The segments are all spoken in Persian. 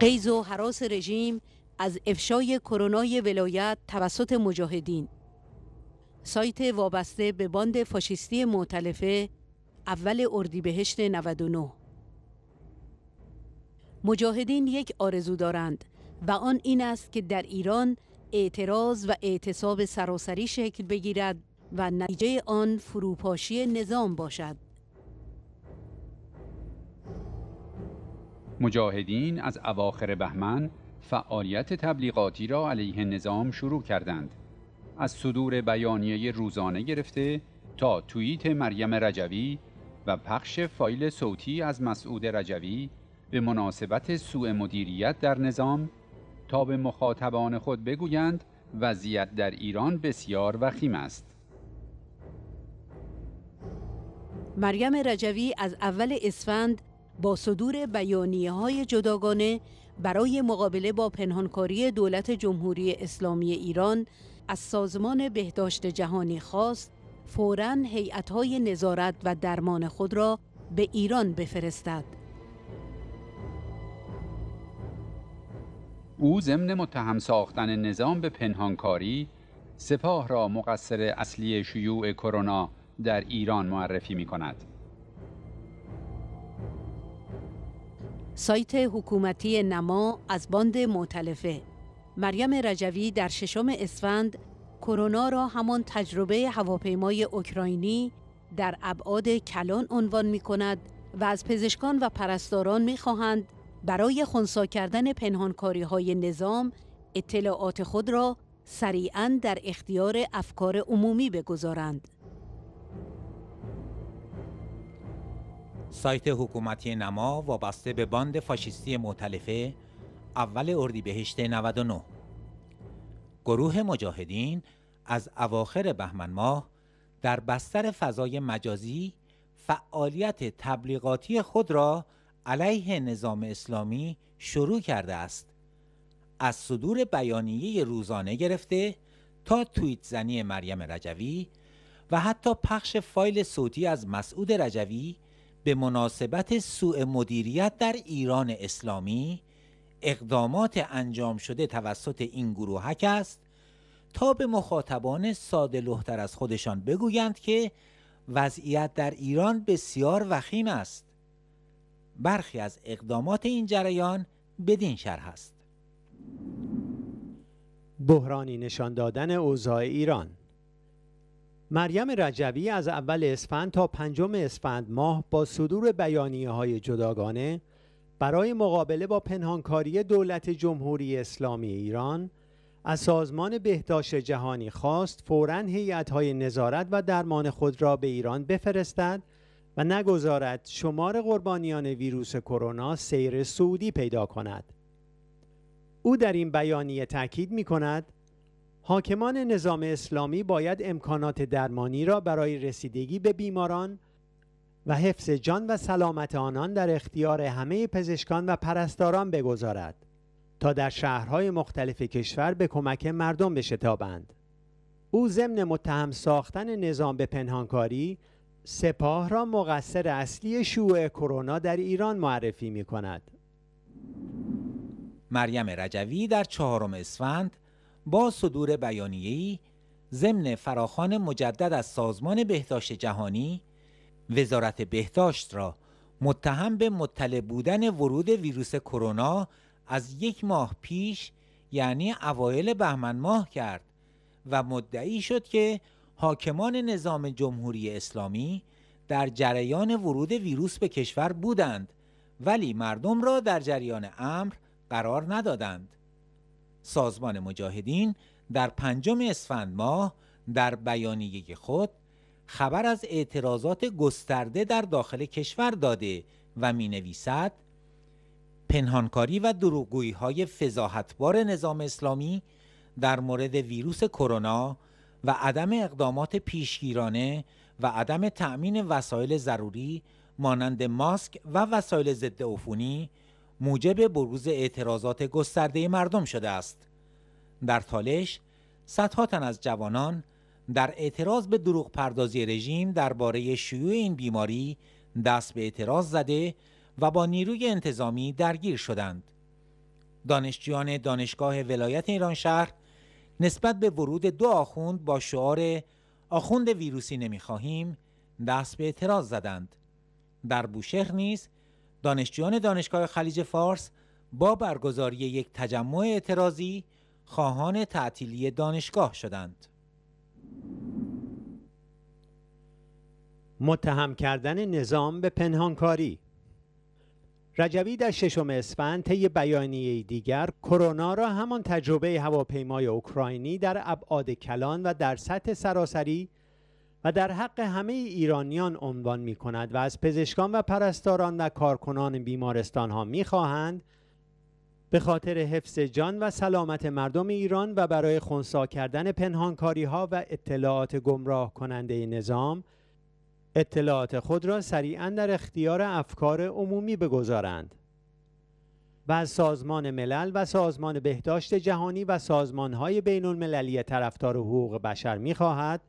قیز و حراس رژیم از افشای کرونای ولایت توسط مجاهدین سایت وابسته به باند فاشیستی معتلفه اول اردیبهشت 99 مجاهدین یک آرزو دارند و آن این است که در ایران اعتراض و اعتصاب سراسری شکل بگیرد و نتیجه آن فروپاشی نظام باشد مجاهدین از اواخر بهمن فعالیت تبلیغاتی را علیه نظام شروع کردند از صدور بیانیه روزانه گرفته تا توییت مریم رجوی و پخش فایل صوتی از مسعود رجوی به مناسبت سوء مدیریت در نظام تا به مخاطبان خود بگویند وضعیت در ایران بسیار وخیم است مریم رجوی از اول اسفند با صدور بیانیه های جداگانه برای مقابله با پنهانکاری دولت جمهوری اسلامی ایران از سازمان بهداشت جهانی خواست فوراً هیئت‌های نظارت و درمان خود را به ایران بفرستد. او ضمن متهم ساختن نظام به پنهانکاری سپاه را مقصر اصلی شیوع کرونا در ایران معرفی می کند. سایت حکومتی نما از باند معتلفه مریم رجوی در ششم اسفند کرونا را همان تجربه هواپیمای اوکراینی در ابعاد کلان عنوان می کند و از پزشکان و پرستاران می خواهند برای خونسا کردن پنهانکاری های نظام اطلاعات خود را سریعا در اختیار افکار عمومی بگذارند. سایت حکومتی نما وابسته به باند فاشیستی معتلفه اول اردیبهشت 99 گروه مجاهدین از اواخر بهمن ماه در بستر فضای مجازی فعالیت تبلیغاتی خود را علیه نظام اسلامی شروع کرده است از صدور بیانیه روزانه گرفته تا توییت زنی مریم رجوی و حتی پخش فایل صوتی از مسعود رجوی به مناسبت سوء مدیریت در ایران اسلامی اقدامات انجام شده توسط این گروهک است تا به مخاطبان ساده لحتر از خودشان بگویند که وضعیت در ایران بسیار وخیم است برخی از اقدامات این جریان بدین شرح است بحرانی نشان دادن اوضاع ایران مریم رجبی از اول اسفند تا پنجم اسفند ماه با صدور بیانیه های جداگانه برای مقابله با پنهانکاری دولت جمهوری اسلامی ایران از سازمان بهداشت جهانی خواست فوراً هیئت‌های نظارت و درمان خود را به ایران بفرستد و نگذارد شمار قربانیان ویروس کرونا سیر سعودی پیدا کند. او در این بیانیه تاکید می کند حاکمان نظام اسلامی باید امکانات درمانی را برای رسیدگی به بیماران و حفظ جان و سلامت آنان در اختیار همه پزشکان و پرستاران بگذارد تا در شهرهای مختلف کشور به کمک مردم بشتابند او ضمن متهم ساختن نظام به پنهانکاری سپاه را مقصر اصلی شیوع کرونا در ایران معرفی می کند مریم رجوی در چهارم اسفند با صدور بیانیه‌ای ضمن فراخوان مجدد از سازمان بهداشت جهانی وزارت بهداشت را متهم به مطلع بودن ورود ویروس کرونا از یک ماه پیش یعنی اوایل بهمن ماه کرد و مدعی شد که حاکمان نظام جمهوری اسلامی در جریان ورود ویروس به کشور بودند ولی مردم را در جریان امر قرار ندادند سازمان مجاهدین در پنجم اسفند ماه در بیانیه خود خبر از اعتراضات گسترده در داخل کشور داده و می نویسد پنهانکاری و دروگویی های فضاحتبار نظام اسلامی در مورد ویروس کرونا و عدم اقدامات پیشگیرانه و عدم تأمین وسایل ضروری مانند ماسک و وسایل ضد عفونی موجب بروز اعتراضات گسترده مردم شده است. در تالش صدها تن از جوانان در اعتراض به دروغ پردازی رژیم درباره شیوع این بیماری دست به اعتراض زده و با نیروی انتظامی درگیر شدند. دانشجویان دانشگاه ولایت ایران شهر نسبت به ورود دو آخوند با شعار آخوند ویروسی نمیخواهیم دست به اعتراض زدند. در بوشهر نیز دانشجویان دانشگاه خلیج فارس با برگزاری یک تجمع اعتراضی خواهان تعطیلی دانشگاه شدند. متهم کردن نظام به پنهانکاری رجوی در ششم اسفند طی بیانیه دیگر کرونا را همان تجربه هواپیمای اوکراینی در ابعاد کلان و در سطح سراسری و در حق همه ایرانیان عنوان می کند و از پزشکان و پرستاران و کارکنان بیمارستان ها می خواهند به خاطر حفظ جان و سلامت مردم ایران و برای خونسا کردن پنهانکاری ها و اطلاعات گمراه کننده نظام اطلاعات خود را سریعا در اختیار افکار عمومی بگذارند و از سازمان ملل و سازمان بهداشت جهانی و سازمان های بین المللی طرفدار حقوق بشر می خواهد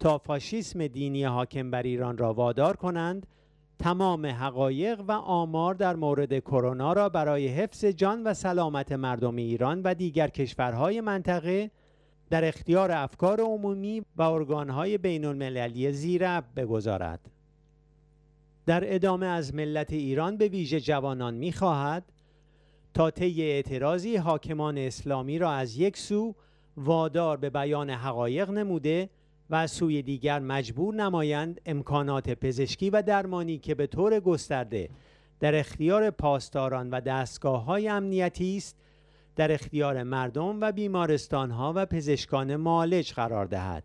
تا فاشیسم دینی حاکم بر ایران را وادار کنند تمام حقایق و آمار در مورد کرونا را برای حفظ جان و سلامت مردم ایران و دیگر کشورهای منطقه در اختیار افکار عمومی و ارگانهای بین المللی زیرب بگذارد. در ادامه از ملت ایران به ویژه جوانان می خواهد تا طی اعتراضی حاکمان اسلامی را از یک سو وادار به بیان حقایق نموده و از سوی دیگر مجبور نمایند امکانات پزشکی و درمانی که به طور گسترده در اختیار پاسداران و دستگاه های امنیتی است در اختیار مردم و بیمارستان ها و پزشکان معالج قرار دهد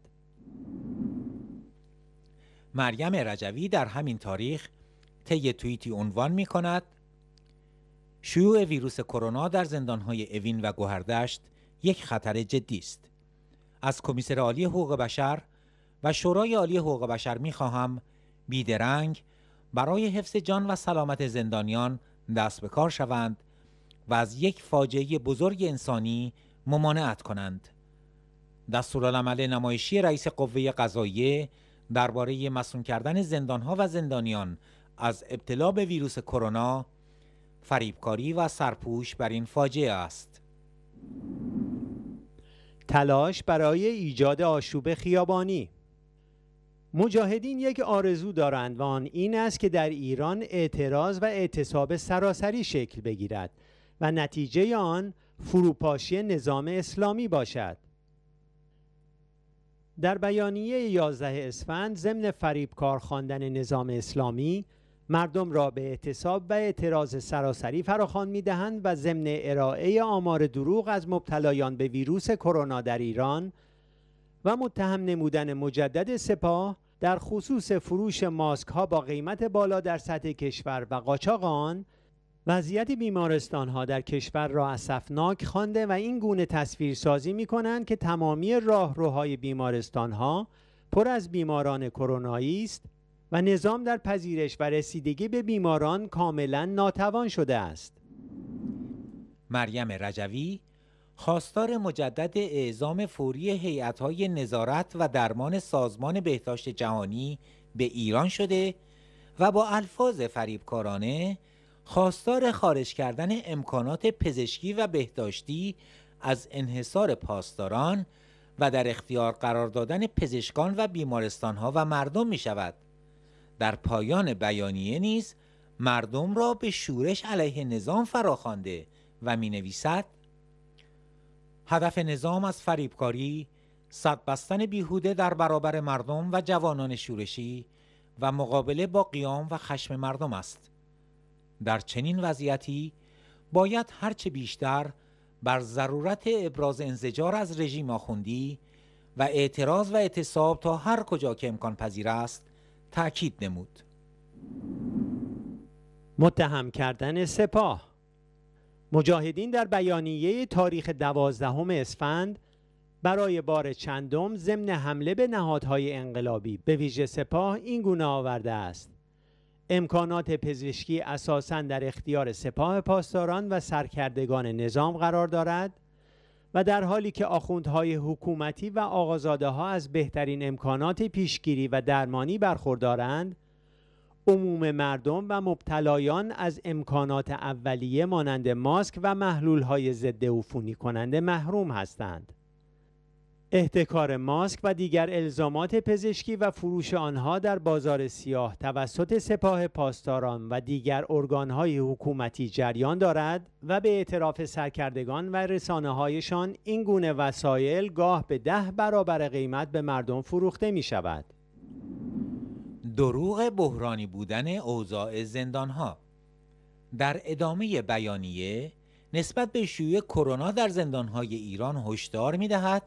مریم رجوی در همین تاریخ طی توییتی عنوان می کند شیوع ویروس کرونا در های اوین و گوهردشت یک خطر جدی است از کمیسر عالی حقوق بشر و شورای عالی حقوق بشر میخواهم بیدرنگ برای حفظ جان و سلامت زندانیان دست به کار شوند و از یک فاجعه بزرگ انسانی ممانعت کنند. دستورالعمل نمایشی رئیس قوه قضاییه درباره مسون کردن زندانها و زندانیان از ابتلا به ویروس کرونا فریبکاری و سرپوش بر این فاجعه است. تلاش برای ایجاد آشوب خیابانی مجاهدین یک آرزو دارند و آن این است که در ایران اعتراض و اعتصاب سراسری شکل بگیرد و نتیجه آن فروپاشی نظام اسلامی باشد در بیانیه 11 اسفند ضمن فریبکار خواندن نظام اسلامی مردم را به اعتصاب و اعتراض سراسری فراخوان میدهند و ضمن ارائه آمار دروغ از مبتلایان به ویروس کرونا در ایران و متهم نمودن مجدد سپاه در خصوص فروش ماسک ها با قیمت بالا در سطح کشور و قاچاق آن وضعیت بیمارستان ها در کشور را اسفناک خوانده و این گونه تصویر سازی می کنند که تمامی راهروهای بیمارستان ها پر از بیماران کرونایی است و نظام در پذیرش و رسیدگی به بیماران کاملا ناتوان شده است. مریم رجوی خواستار مجدد اعزام فوری های نظارت و درمان سازمان بهداشت جهانی به ایران شده و با الفاظ فریبکارانه خواستار خارج کردن امکانات پزشکی و بهداشتی از انحصار پاسداران و در اختیار قرار دادن پزشکان و بیمارستانها و مردم می شود. در پایان بیانیه نیز مردم را به شورش علیه نظام فراخوانده و می نویسد هدف نظام از فریبکاری، صد بستن بیهوده در برابر مردم و جوانان شورشی و مقابله با قیام و خشم مردم است. در چنین وضعیتی باید هرچه بیشتر بر ضرورت ابراز انزجار از رژیم آخوندی و اعتراض و اعتصاب تا هر کجا که امکان پذیر است تأکید نمود. متهم کردن سپاه مجاهدین در بیانیه تاریخ دوازدهم اسفند برای بار چندم ضمن حمله به نهادهای انقلابی به ویژه سپاه این گونه آورده است امکانات پزشکی اساساً در اختیار سپاه پاسداران و سرکردگان نظام قرار دارد و در حالی که آخوندهای حکومتی و آغازاده ها از بهترین امکانات پیشگیری و درمانی برخوردارند عموم مردم و مبتلایان از امکانات اولیه مانند ماسک و های ضد عفونی کننده محروم هستند. احتکار ماسک و دیگر الزامات پزشکی و فروش آنها در بازار سیاه توسط سپاه پاسداران و دیگر ارگانهای حکومتی جریان دارد و به اعتراف سرکردگان و رسانه هایشان این گونه وسایل گاه به ده برابر قیمت به مردم فروخته می شود. دروغ بحرانی بودن اوضاع ها. در ادامه بیانیه نسبت به شیوع کرونا در زندانهای ایران هشدار دهد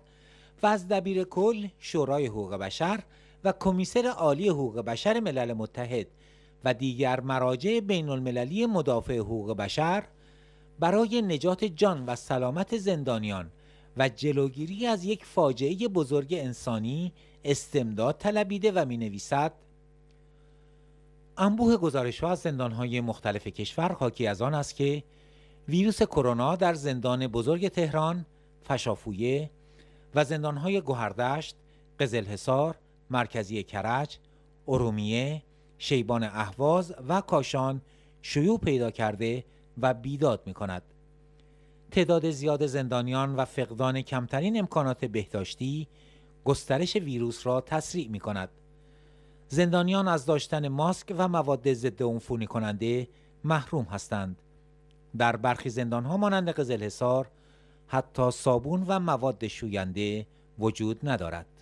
و از دبیر کل شورای حقوق بشر و کمیسر عالی حقوق بشر ملل متحد و دیگر مراجع بین المللی مدافع حقوق بشر برای نجات جان و سلامت زندانیان و جلوگیری از یک فاجعه بزرگ انسانی استمداد طلبیده و می نویسد انبوه گزارش از زندان های مختلف کشور حاکی از آن است که ویروس کرونا در زندان بزرگ تهران، فشافویه و زندان های گوهردشت، قزلحصار، مرکزی کرج، ارومیه، شیبان اهواز و کاشان شیوع پیدا کرده و بیداد می کند. تعداد زیاد زندانیان و فقدان کمترین امکانات بهداشتی گسترش ویروس را تسریع می کند. زندانیان از داشتن ماسک و مواد ضد عفونی کننده محروم هستند در برخی ها مانند قزلحصار حتی صابون و مواد شوینده وجود ندارد